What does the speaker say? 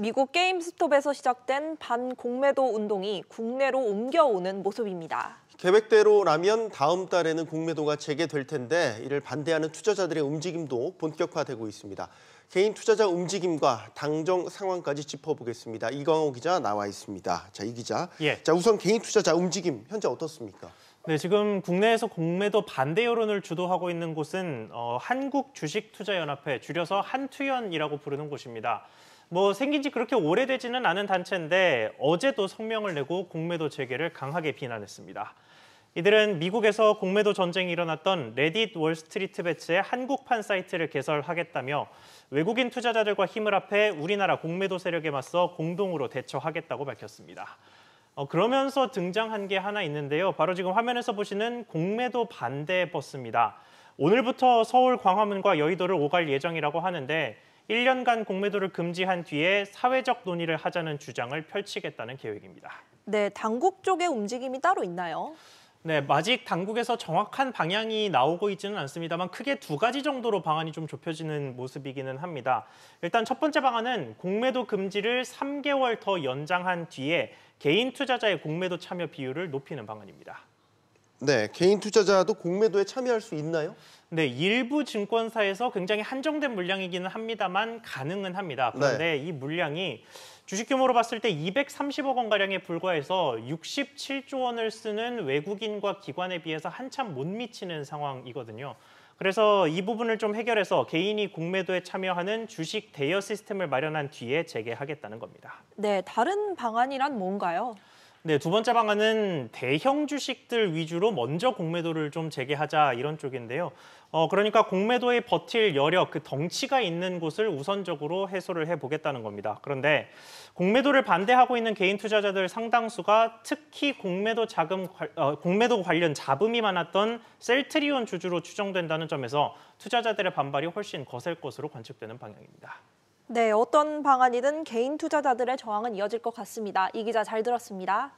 미국 게임스톱에서 시작된 반공매도 운동이 국내로 옮겨오는 모습입니다. 계획대로라면 다음 달에는 공매도가 재개될 텐데 이를 반대하는 투자자들의 움직임도 본격화되고 있습니다. 개인 투자자 움직임과 당정 상황까지 짚어보겠습니다. 이광호 기자 나와 있습니다. 자, 이 기자. 예. 자, 우선 개인 투자자 움직임 현재 어떻습니까? 네, 지금 국내에서 공매도 반대 여론을 주도하고 있는 곳은 어, 한국주식투자연합회, 줄여서 한투연이라고 부르는 곳입니다. 뭐 생긴 지 그렇게 오래되지는 않은 단체인데 어제도 성명을 내고 공매도 재개를 강하게 비난했습니다. 이들은 미국에서 공매도 전쟁이 일어났던 레딧 월스트리트 배치의 한국판 사이트를 개설하겠다며 외국인 투자자들과 힘을 합해 우리나라 공매도 세력에 맞서 공동으로 대처하겠다고 밝혔습니다. 어, 그러면서 등장한 게 하나 있는데요. 바로 지금 화면에서 보시는 공매도 반대 버스입니다. 오늘부터 서울 광화문과 여의도를 오갈 예정이라고 하는데 1년간 공매도를 금지한 뒤에 사회적 논의를 하자는 주장을 펼치겠다는 계획입니다. 네, 당국 쪽의 움직임이 따로 있나요? 네, 아직 당국에서 정확한 방향이 나오고 있지는 않습니다만 크게 두 가지 정도로 방안이 좀 좁혀지는 모습이기는 합니다. 일단 첫 번째 방안은 공매도 금지를 3개월 더 연장한 뒤에 개인 투자자의 공매도 참여 비율을 높이는 방안입니다. 네, 개인 투자자도 공매도에 참여할 수 있나요? 네, 일부 증권사에서 굉장히 한정된 물량이기는 합니다만 가능은 합니다. 네. 그런데 네. 이 물량이 주식 규모로 봤을 때 230억 원가량에 불과해서 67조 원을 쓰는 외국인과 기관에 비해서 한참 못 미치는 상황이거든요. 그래서 이 부분을 좀 해결해서 개인이 공매도에 참여하는 주식 대여 시스템을 마련한 뒤에 재개하겠다는 겁니다. 네, 다른 방안이란 뭔가요? 네, 두 번째 방안은 대형 주식들 위주로 먼저 공매도를 좀 재개하자 이런 쪽인데요. 어, 그러니까 공매도에 버틸 여력, 그 덩치가 있는 곳을 우선적으로 해소를 해보겠다는 겁니다. 그런데 공매도를 반대하고 있는 개인 투자자들 상당수가 특히 공매도 자금, 어, 공매도 관련 잡음이 많았던 셀트리온 주주로 추정된다는 점에서 투자자들의 반발이 훨씬 거셀 것으로 관측되는 방향입니다. 네, 어떤 방안이든 개인 투자자들의 저항은 이어질 것 같습니다. 이 기자 잘 들었습니다.